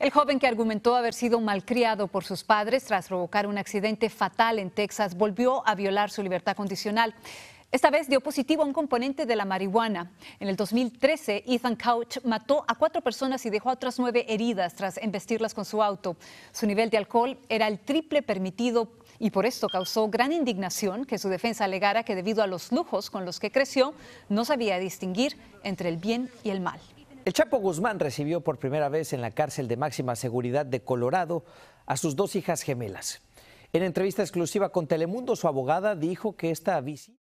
El joven que argumentó haber sido malcriado por sus padres tras provocar un accidente fatal en Texas volvió a violar su libertad condicional. Esta vez dio positivo a un componente de la marihuana. En el 2013, Ethan Couch mató a cuatro personas y dejó a otras nueve heridas tras embestirlas con su auto. Su nivel de alcohol era el triple permitido y por esto causó gran indignación que su defensa alegara que debido a los lujos con los que creció, no sabía distinguir entre el bien y el mal. El Chapo Guzmán recibió por primera vez en la cárcel de máxima seguridad de Colorado a sus dos hijas gemelas. En entrevista exclusiva con Telemundo, su abogada dijo que esta visita...